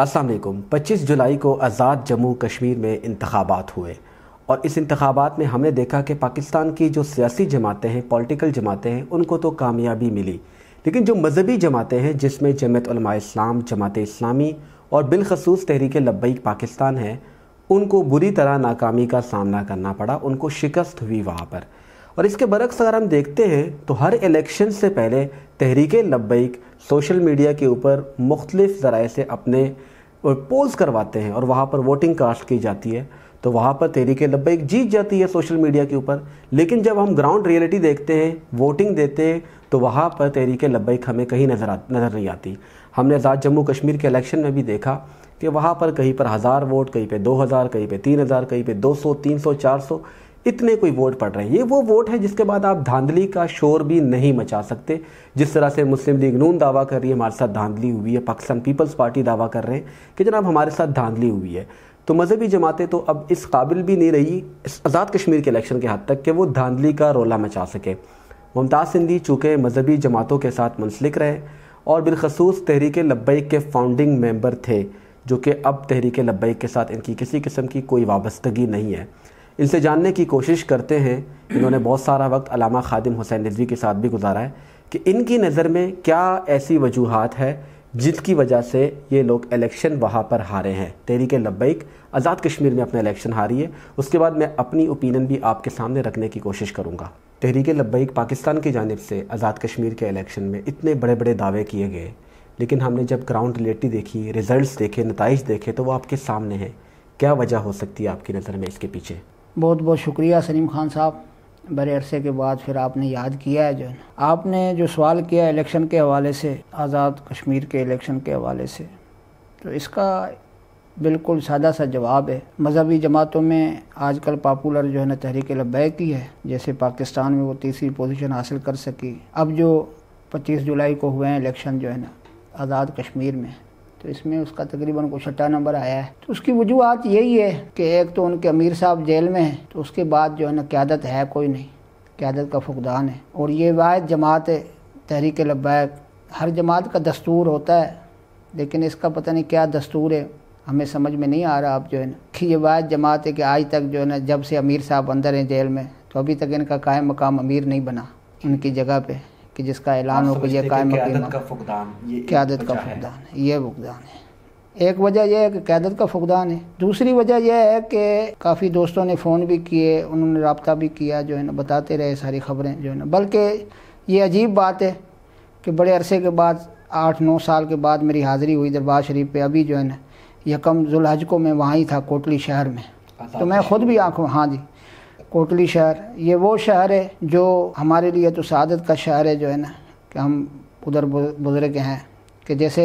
असलम पच्चीस जुलाई को आज़ाद जम्मू कश्मीर में इंतबात हुए और इस इंतबात में हमने देखा कि पाकिस्तान की जो सियासी जमातें हैं पॉलिटिकल जमातें हैं उनको तो कामयाबी मिली लेकिन जो मजहबी जमातें हैं जिसमें जमत इस्लाम जमात इस्लामी और बिलखसूस तहरीक लब्बई पाकिस्तान है उनको बुरी तरह नाकामी का सामना करना पड़ा उनको शिकस्त हुई वहाँ पर और इसके बरक्स अगर हम देखते हैं तो हर इलेक्शन से पहले तहरीक लब्बैक सोशल मीडिया के ऊपर मुख्तलिफ़ ज़राए से अपने पोल्स करवाते हैं और वहाँ पर वोटिंग कास्ट की जाती है तो वहाँ पर तहरीक लब्बैक जीत जाती है सोशल मीडिया के ऊपर लेकिन जब हम ग्राउंड रियलिटी देखते हैं वोटिंग देते हैं तो वहाँ पर तहरीक लब्बैक हमें कहीं नज़र आ नज़र नहीं आती हमने आज़ाद जम्मू कश्मीर के इलेक्शन में भी देखा कि वहाँ पर कहीं पर हज़ार वोट कहीं पे दो हज़ार कहीं पे तीन हज़ार कहीं पे दो सौ तीन सौ चार सौ इतने कोई वोट पड़ रहे हैं ये वो वोट है जिसके बाद आप धांधली का शोर भी नहीं मचा सकते जिस तरह से मुस्लिम लीग नून दावा कर रही है हमारे साथ धांधली हुई है पाकिस्तान पीपल्स पार्टी दावा कर रहे हैं कि जनाब हमारे साथ धांधली हुई है तो मजहबी जमातें तो अब इस काबिल भी नहीं रही आज़ाद कश्मीर के इलेक्शन के हद तक कि वो धांधली का रोला मचा सके मुमताज़ सिंधी चूँकि मजहबी जमातों के साथ मुंसलिक रहे और बिलखसूस तहरीक लब्बैक के फाउंडिंग मेम्बर थे जो कि अब तहरीक लब्बैक के साथ इनकी किसी किस्म की कोई वाबस्तगी नहीं है इनसे जानने की कोशिश करते हैं इन्होंने बहुत सारा वक्त अलामा खादिम हुसैन रिजवी के साथ भी गुजारा है कि इनकी नज़र में क्या ऐसी वजूहत है जिसकी वजह से ये लोग इलेक्शन वहाँ पर हारे हैं तहरीक लब्बैक आज़ाद कश्मीर में अपना इलेक्शन हारी है उसके बाद मैं अपनी ओपिनियन भी आपके सामने रखने की कोशिश करूँगा तहरीक लब्बैक पाकिस्तान की जानब से आज़ाद कश्मीर के इलेक्शन में इतने बड़े बड़े दावे किए गए लेकिन हमने जब ग्राउंड रिलेटी देखी रिज़ल्ट देखे नतज देखे तो वो आपके सामने हैं क्या वजह हो सकती है आपकी नज़र में इसके पीछे बहुत बहुत शुक्रिया सलीम खान साहब बड़े अरसे के बाद फिर आपने याद किया है जो आपने जो सवाल किया इलेक्शन के हवाले से आज़ाद कश्मीर के इलेक्शन के हवाले से तो इसका बिल्कुल सादा सा जवाब है मजहबी जमातों में आजकल पॉपुलर जो है ना तहरीक लब्बैक ही है जैसे पाकिस्तान में वो तीसरी पोजीशन हासिल कर सकी अब जो 25 जुलाई को हुए हैं इलेक्शन जो है ना आज़ाद कश्मीर में तो इसमें उसका तकरीबन को छठा नंबर आया है तो उसकी वजूहत यही है कि एक तो उनके अमीर साहब जेल में हैं तो उसके बाद जो है ना क्यादत है कोई नहीं क्यादत का फुकदान है और ये वायद जमात तहरीक लब्बैक हर जमात का दस्तूर होता है लेकिन इसका पता नहीं क्या दस्तूर है हमें समझ में नहीं आ रहा आप जो है ना कि ये वायद जमात है कि आज तक जो है ना जब से अमीर साहब अंदर हैं जेल में तो अभी तक इनका कायम मकाम अमीर नहीं बना उनकी जगह पर कि जिसका ऐलान हो कि यह कायम क्यादत का फुकदान क्यादत का फुकदान है ये फुकदान है एक वजह यह है कि क्यादत का फुकदान है दूसरी वजह यह है कि काफ़ी दोस्तों ने फ़ोन भी किए उन्होंने रबता भी किया जो है ना बताते रहे सारी खबरें जो है ना बल्कि ये अजीब बात है कि बड़े अरसे के बाद आठ नौ साल के बाद मेरी हाज़िरी हुई दरबार शरीफ पे अभी जो है ना यकम जुलहज को मैं वहाँ ही था कोटली शहर में तो मैं खुद भी आँखों हाँ जी कोटली शहर ये वो शहर है जो हमारे लिए तो सआदत का शहर है जो है ना कि हम उधर बुज़ुर्ग हैं कि जैसे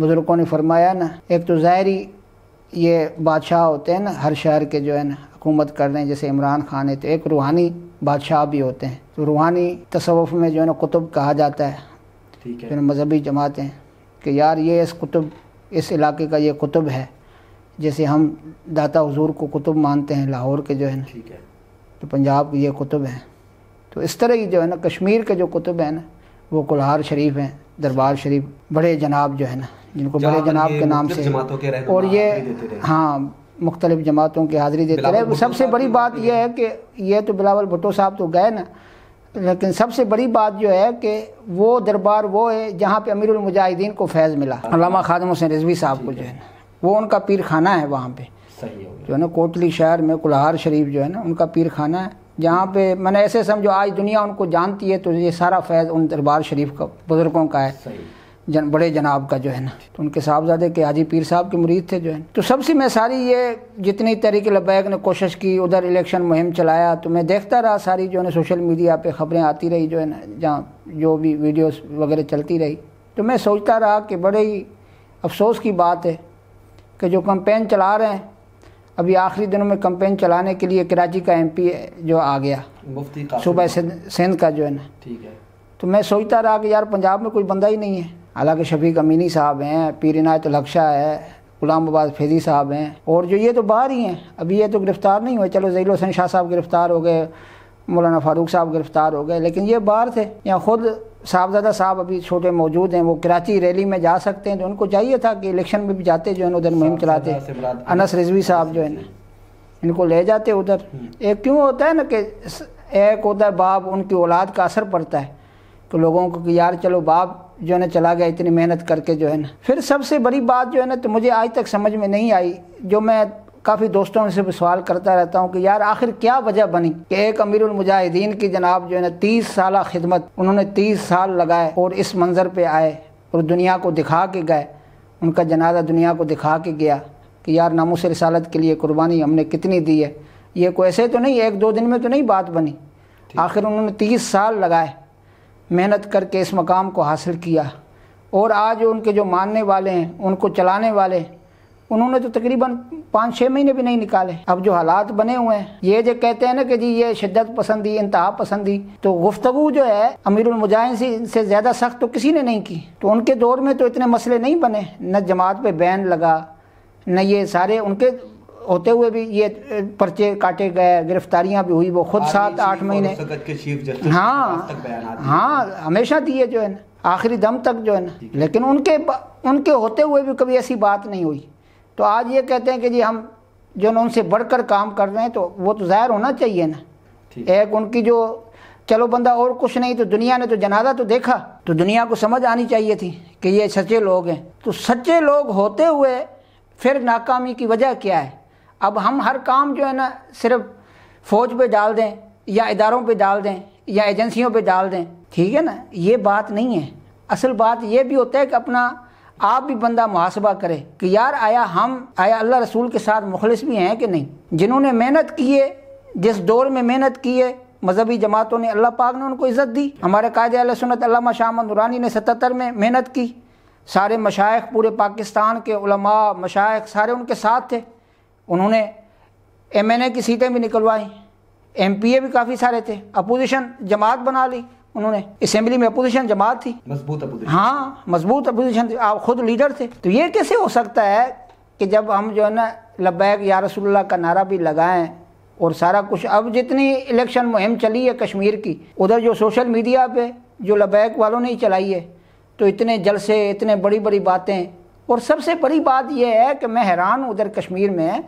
बुज़ुर्गों ने फरमाया ना एक तो ज़ाहरी ये बादशाह होते हैं ना हर शहर के जो है ना हुकूमत कर रहे हैं जैसे इमरान खान है तो एक रूहानी बादशाह भी होते हैं तो रूहानी तसवुफ़ में जो है ना कुतुब कहा जाता है ठीक है मजहबी जमातें कि यार ये इस कुतुब इस इलाके का ये कुतुब है जैसे हम दाता हजूर को कुतुब मानते हैं लाहौर के जो है ना ठीक है तो पंजाब ये कुतुब हैं तो इस तरह की जो है ना कश्मीर के जो कुतुब हैं ना वो कुल्हार शरीफ हैं दरबार शरीफ बड़े जनाब जो है ना जिनको बड़े जनाब के नाम से के और ये हाँ मुख्तलिफ जमातों की हाज़िरी देते रहे सबसे बड़ी बात यह है कि ये तो बिलावल भुट्टो साहब तो गए ना लेकिन सबसे बड़ी बात जो है कि वो दरबार वो है जहाँ पे अमीरुल मुजाहिदीन को फैज़ मिला हाँ। खादम हुसैन रिजवी साहब को जो है वो उनका पीर खाना है वहाँ पे सही जो है ना कोटली शहर में कुल्हार शरीफ जो है ना उनका पीर खाना है जहाँ पे मैंने ऐसे समझो आज दुनिया उनको जानती है तो ये सारा फैज़ उन दरबार शरीफ का बुज़ुर्गों का है जन बड़े जनाब का जो है ना तो उनके साहबजादे के हाजी पीर साहब के मुरीद थे जो है तो सबसे मैं सारी ये जितनी तरीके लबैक ने कोशिश की उधर इलेक्शन मुहिम चलाया तो मैं देखता रहा सारी जो है ना सोशल मीडिया पर खबरें आती रही जो है ना जहाँ जो भी वीडियोस वगैरह चलती रही तो मैं सोचता रहा कि बड़े ही अफसोस की बात है कि जो कंपेन चला रहे हैं अभी आखिरी दिनों में कंपेन चलाने के लिए कराची का एमपी जो आ गया सुबह सिंध का जो है ना ठीक है तो मैं सोचता रहा कि यार पंजाब में कोई बंदा ही नहीं है हालांकि शफीक अमीनी साहब हैं पीर इनायत है गुलाम अब्बास फैजी साहब हैं और जो ये तो बाहर ही हैं अभी ये तो गिरफ़्तार नहीं हुए चलो जहील हुसैन शाह साहब गिरफ़्तार हो गए मौलाना फारूक साहब गिरफ़्तार हो गए लेकिन ये बाहर थे या खुद साहबजादा साहब अभी छोटे मौजूद हैं वो कराची रैली में जा सकते हैं तो उनको चाहिए था कि इलेक्शन में भी जाते जो है उधर मुहिम चलाते अनस रिजवी साहब जो है ना इनको ले जाते उधर हम्म। एक क्यों होता है ना कि एक होता है बाप उनकी औलाद का असर पड़ता है कि लोगों को कि यार चलो बाप जो है ना चला गया इतनी मेहनत करके जो है ना फिर सबसे बड़ी बात जो है ना तो मुझे आज तक समझ में नहीं आई जो मैं काफ़ी दोस्तों से भी सवाल करता रहता हूँ कि यार आखिर क्या वजह बनी कि एक अमीर मुजाहिदीन की जनाब जो है ना तीस साल खिदमत उन्होंने तीस साल लगाए और इस मंज़र पर आए और दुनिया को दिखा के गए उनका जनाजा दुनिया को दिखा के गया कि यार नामोस रसालत के लिए कुर्बानी हमने कितनी दी है ये कोई ऐसे तो नहीं एक दो दिन में तो नहीं बात बनी आखिर उन्होंने तीस साल लगाए मेहनत करके इस मकाम को हासिल किया और आज उनके जो मानने वाले हैं उनको चलाने वाले उन्होंने तो तकरीबन पाँच छः महीने भी नहीं निकाले अब जो हालात बने हुए हैं ये जो कहते हैं ना कि जी ये शिद्दत पसंदी इंतहा पसंदी तो गुफ्तु जो है अमीरमजाहिन से ज़्यादा सख्त तो किसी ने नहीं की तो उनके दौर में तो इतने मसले नहीं बने न जमात पर बैन लगा न ये सारे उनके होते हुए भी ये पर्चे काटे गए गिरफ्तारियां भी हुई वो खुद सात आठ महीने हाँ हाँ हमेशा दिए जो है ना आखिरी दम तक जो है ना लेकिन उनके उनके होते हुए भी कभी ऐसी बात नहीं हुई तो आज ये कहते हैं कि जी हम जो ना उनसे बढ़कर काम कर रहे हैं तो वो तो ज़ाहिर होना चाहिए ना एक उनकी जो चलो बंदा और कुछ नहीं तो दुनिया ने तो जनाजा तो देखा तो दुनिया को समझ आनी चाहिए थी कि ये सच्चे लोग हैं तो सच्चे लोग होते हुए फिर नाकामी की वजह क्या है अब हम हर काम जो है ना सिर्फ फौज पे डाल दें या इदारों पे डाल दें या एजेंसियों पे डाल दें ठीक है ना ये बात नहीं है असल बात ये भी होता है कि अपना आप भी बंदा मुहासबा करे कि यार आया हम आया अल्लाह रसूल के साथ मुखलिस भी हैं कि नहीं जिन्होंने मेहनत की है जिस दौर में मेहनत की है मजहबी जमातों ने अल्लाह पाक ने उनको इज़्ज़त दी हमारे कायद सुनत अल्लामा शाह दुरानी ने सतर में मेहनत की सारे मशाइ पूरे पाकिस्तान के उलमा मशाइ सारे उनके साथ थे उन्होंने एम एन ए की सीटें भी निकलवाई एम पी ए भी काफ़ी सारे थे अपोजिशन जमात बना ली उन्होंने असेंबली में अपोजिशन जमात थी मजबूत अपोजिशन हाँ मजबूत अपोजिशन थी आप खुद लीडर थे तो ये कैसे हो सकता है कि जब हम जो है ना लबैक या रसोल्ला का नारा भी लगाएं और सारा कुछ अब जितनी इलेक्शन मुहिम चली है कश्मीर की उधर जो सोशल मीडिया पे जो लबैक वालों ने ही चलाई है तो इतने जलसे इतने बड़ी बड़ी बातें और सबसे बड़ी बात यह है कि मैं हैरान हूँ उधर कश्मीर में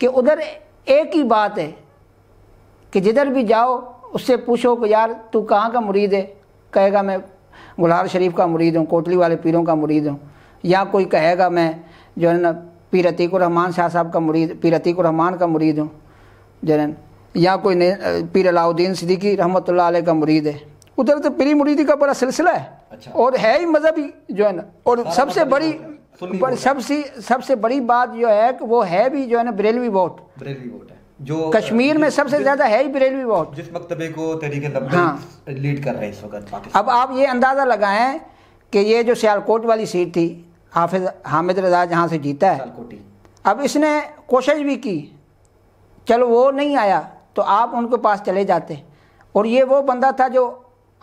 कि उधर एक ही बात है कि जिधर भी जाओ उससे पूछो कि यार तू कहाँ का मुरीद है कहेगा मैं गुलार शरीफ का मुरीद हूँ कोटली वाले पीरों का मुरीद हूँ या कोई कहेगा मैं जो है ना पीर रहमान शाह साहब का मुरीद पीर रहमान का मुरीद हूँ जो है या कोई पीर अलाउद्दीन सिद्दीकी रहमत का मुरीद है उधर तो पीरी मुरीदी का बड़ा सिलसिला है अच्छा। और है ही मज़हबी जो है ना और सबसे बड़ी सबसे सबसे बड़ी बात जो है कि वो है भी जो है ना बरेलवी वोट बरेलवी वोट जो कश्मीर में सबसे ज्यादा है ही बरेलवी वोट जिस मकतबे को तरीके हाँ। लीड कर रहे हैं इस वक्त अब आप ये अंदाज़ा लगाएं कि ये जो सियालकोट वाली सीट थी हाफिज हामिद रजा जहाँ से जीता है अब इसने कोशिश भी की चलो वो नहीं आया तो आप उनके पास चले जाते और ये वो बंदा था जो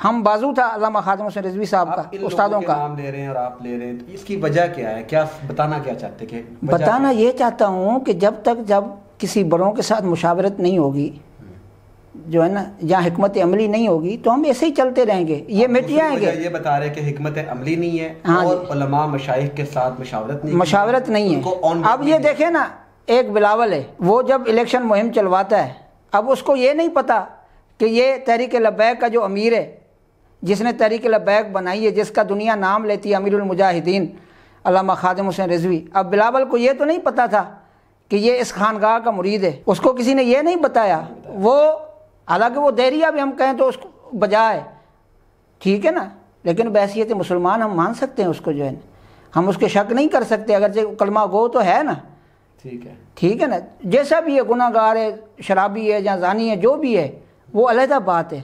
हम बाजू था अलामा खादम हुसैन रिजवी साहब का उस्तादों का नाम ले रहे हैं और आप ले रहे हैं तो इसकी वजह क्या है क्या बताना क्या चाहते हैं बताना ये चाहता हूँ कि जब तक जब किसी बड़ों के साथ मुशावरत नहीं होगी जो है ना यहाँ हमत अमली नहीं होगी तो हम ऐसे ही चलते रहेंगे ये मिट जाएंगे ये बता रहे कि हमत अमली नहीं है हाँ और मशाइ के साथ मशावरत नहीं मशावरत नहीं है अब ये देखे ना एक बिलावल है वो जब इलेक्शन मुहिम चलवाता है अब उसको ये नहीं पता कि ये तहरीक लबैक का जो अमीर है जिसने तहरीक लबैक बनाई है जिसका दुनिया नाम लेती है अमीरमुजाहिदीन अलामा खादम हुसैन रिजवी अब बिलावल को ये तो नहीं पता था कि ये इस खानगाह का मुरीद है उसको किसी ने यह नहीं बताया वो हालांकि वो देरिया भी हम कहें तो उसको बजाए ठीक है ना लेकिन बहसीत मुसलमान हम मान सकते हैं उसको जो है ना हम उसके शक नहीं कर सकते अगर जो कलमा गो तो है ना ठीक है ठीक है ना जैसा भी है गुनागार है शराबी है या जानी है जो भी है वो अलहदा बात है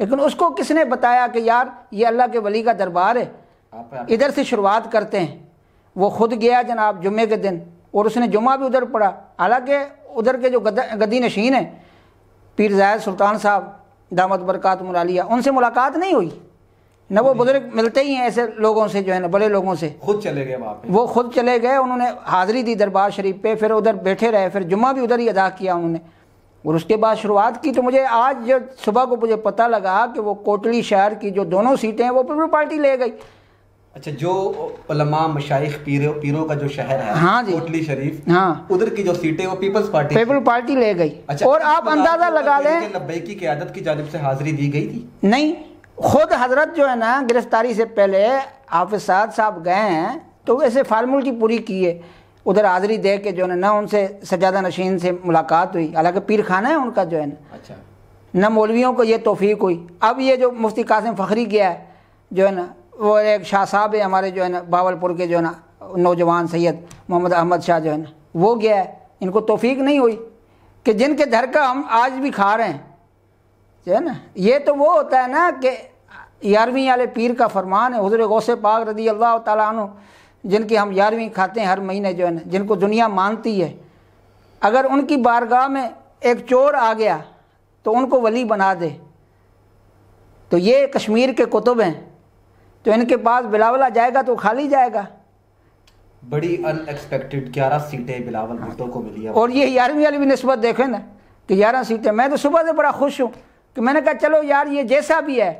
लेकिन उसको किसने बताया कि यार ये अल्लाह के वली का दरबार है इधर से शुरुआत करते हैं वो खुद गया जनाब जुम्मे के दिन और उसने जुमा भी उधर पढ़ा हालांकि उधर के जो गदी नशीन हैं पीर जायद सुल्तान साहब दामद बरकात मुरालिया उनसे मुलाकात नहीं हुई न वो बुजुर्ग मिलते ही हैं ऐसे लोगों से जो है ना बड़े लोगों से खुद चले गए वो खुद चले गए उन्होंने हाजिरी दी दरबार शरीफ पे फिर उधर बैठे रहे फिर जुम्मा भी उधर ही अदा किया उन्होंने और उसके बाद शुरुआत की तो मुझे आज जब सुबह को मुझे पता लगा कि वो कोटली शहर की जो दोनों सीटें हैं वो पीपल पार्टी ले गई अच्छा जो उलमा मशाइख पीरों पीरों का जो शहर है हाँ जी कोटली शरीफ हाँ उधर की जो सीटें वो पीपल्स पार्टी पीपल पार्टी ले गई अच्छा और आप अंदाजा लगा लें की क्यादत की जानब से हाजिरी दी गई थी नहीं खुद हजरत जो है ना गिरफ्तारी से पहले हाफिज साद साहब गए हैं तो ऐसे फार्मूल की पूरी की है उधर हाजिरी दे के जो है ना उनसे सजादा नशीन से मुलाकात हुई हालांकि पीर खाना है उनका जो है ना अच्छा न मौलवियों को ये तोफीक हुई अब ये जो मुफ्ती कासिम फ़खरी गया है जो है ना वो एक शाह साहब है हमारे जो है ना बावलपुर के जो है ना नौजवान सैयद मोहम्मद अहमद शाह जो है ना वो गया है इनको तोफीक नहीं हुई कि जिनके घर का हम आज भी खा रहे हैं जो है ना ये तो वो होता है ना कि ग्यारहवीं वाले पीर का फरमान है हजर गौसे पाक रदी अल्लाह तु जिनकी हम ग्यारहवीं खाते हैं हर महीने जो है ना जिनको दुनिया मानती है अगर उनकी बारगाह में एक चोर आ गया तो उनको वली बना दे तो ये कश्मीर के कुतुब हैं तो इनके पास बिलावल आ जाएगा तो खाली जाएगा बड़ी अनएक्सपेक्टेड ग्यारह सीटें बिलावल भुट्टो को मिली है और ये ग्यारहवीं वाली भी नस्बत देखें ना कि ग्यारह सीटें मैं तो सुबह से बड़ा खुश हूँ कि मैंने कहा चलो यार ये जैसा भी है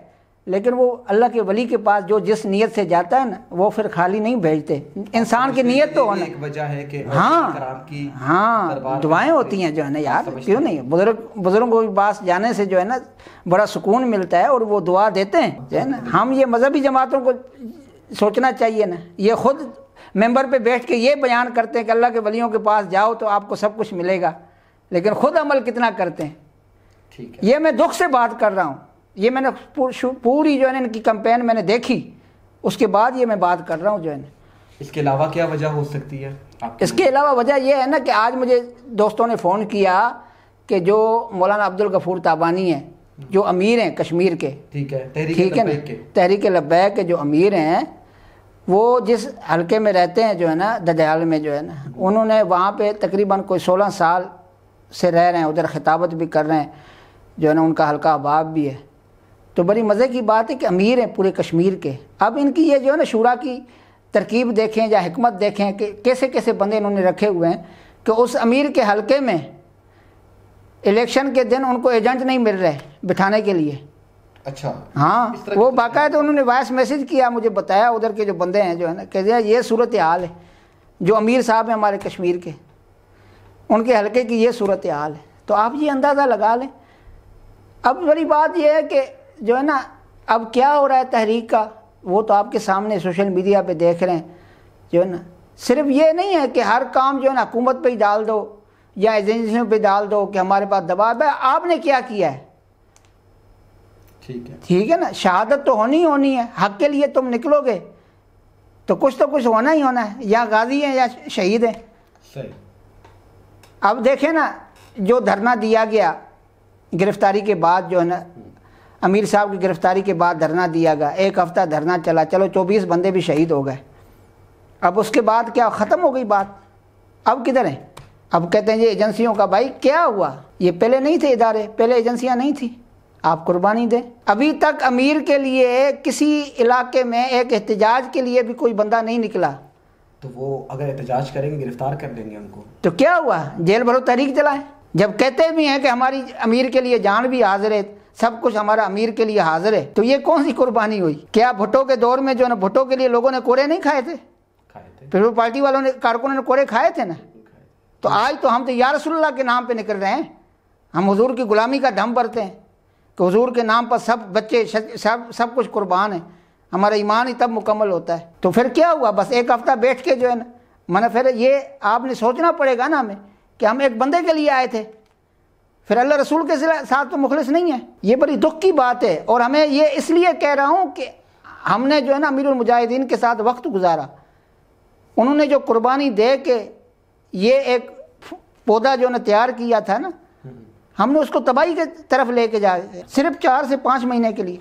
लेकिन वो अल्लाह के वली के पास जो जिस नीयत से जाता है ना वो फिर खाली नहीं भेजते इंसान की नीयत तो होना एक वजह है कि हाँ की हाँ दुआएं होती हैं जो है ना यार क्यों नहीं बुजुर्ग बुजुर्गों के पास जाने से जो है ना बड़ा सुकून मिलता है और वो दुआ देते हैं जो है ना हम ये मजहबी जमातों को सोचना चाहिए ना ये खुद मेंबर पे बैठ के ये बयान करते हैं कि अल्लाह के वलियों के पास जाओ तो आपको सब कुछ मिलेगा लेकिन खुद अमल कितना करते हैं ठीक है ये मैं दुख से बात कर रहा हूँ ये मैंने पूरी जो है इनकी कंपेन मैंने देखी उसके बाद ये मैं बात कर रहा हूँ जो है इसके अलावा क्या वजह हो सकती है इसके अलावा वजह यह है ना कि आज मुझे दोस्तों ने फ़ोन किया कि जो मौलाना अब्दुल गफूर ताबानी हैं जो अमीर हैं कश्मीर के ठीक है ठीक है तहरीक लब्बै के जो अमीर हैं वो जिस हलके में रहते हैं जो है ना ददयाल में जो है ना उन्होंने वहाँ पे तकरीबन कोई सोलह साल से रह रहे हैं उधर खिताबत भी कर रहे हैं जो है ना उनका हल्का अभाव भी है तो बड़ी मज़े की बात है कि अमीर हैं पूरे कश्मीर के अब इनकी ये जो है ना शुरा की तरकीब देखें या हमत देखें कि कैसे कैसे बंदे इन्होंने रखे हुए हैं कि उस अमीर के हलके में इलेक्शन के दिन उनको एजेंट नहीं मिल रहे बिठाने के लिए अच्छा हाँ वो बाकायदा तो उन्होंने वॉइस मैसेज किया मुझे बताया उधर के जो बंदे हैं जो है ना कहते हैं ये सूरत हाल है जो अमीर साहब हैं हमारे कश्मीर के उनके हलके की ये सूरत हाल है तो आप ये अंदाज़ा लगा लें अब बड़ी बात यह है कि जो है ना अब क्या हो रहा है तहरीक का वो तो आपके सामने सोशल मीडिया पे देख रहे हैं जो है ना सिर्फ ये नहीं है कि हर काम जो है ना हुकूमत पे ही डाल दो या एजेंसियों पे डाल दो कि हमारे पास दबाव है आपने क्या किया है ठीक है ठीक है ना शहादत तो होनी ही होनी है हक के लिए तुम निकलोगे तो कुछ तो कुछ होना ही होना है या गाजी हैं या शहीद हैं अब देखें ना जो धरना दिया गया गिरफ्तारी के बाद जो है ना अमीर साहब की गिरफ्तारी के बाद धरना दिया गया एक हफ़्ता धरना चला चलो चौबीस बंदे भी शहीद हो गए अब उसके बाद क्या ख़त्म हो गई बात अब किधर है अब कहते हैं ये एजेंसियों का भाई क्या हुआ ये पहले नहीं थे इदारे पहले एजेंसियाँ नहीं थी आप कुर्बानी दें अभी तक अमीर के लिए किसी इलाके में एक एहतजाज के लिए भी कोई बंदा नहीं निकला तो वो अगर एहतजाज करेंगे गिरफ्तार कर देंगे उनको तो क्या हुआ जेल भरो तहरीक चलाएं जब कहते भी हैं कि हमारी अमीर के लिए जान भी हाजिर है सब कुछ हमारा अमीर के लिए हाजिर है तो ये कौन सी कुर्बानी हुई क्या भुट्टो के दौर में जो ना भुट्टो के लिए लोगों ने कोरे नहीं खाए थे पीपल पार्टी वालों ने कारकुनों ने कोरे खाए थे ना तो आज तो हम तो या रसुल्ला के नाम पर निकल रहे हैं हम हजूर की गुलामी का दम भरते हैं कि हजूर के नाम पर सब बच्चे सब सब कुछ कुर्बान है हमारा ईमान ही तब मुकम्मल होता है तो फिर क्या हुआ बस एक हफ़्ता बैठ के जो है ना मैंने फिर ये आपने सोचना पड़ेगा ना हमें कि हम एक बंदे के लिए आए थे फिर अल्लाह रसूल के साथ तो मुखलिस नहीं है ये बड़ी दुख की बात है और हमें ये इसलिए कह रहा हूँ कि हमने जो है ना अमीर मुजाहिदीन के साथ वक्त गुजारा उन्होंने जो कुर्बानी दे के ये एक पौधा जो है तैयार किया था ना हमने उसको तबाही के तरफ लेके जाए सिर्फ चार से पाँच महीने के लिए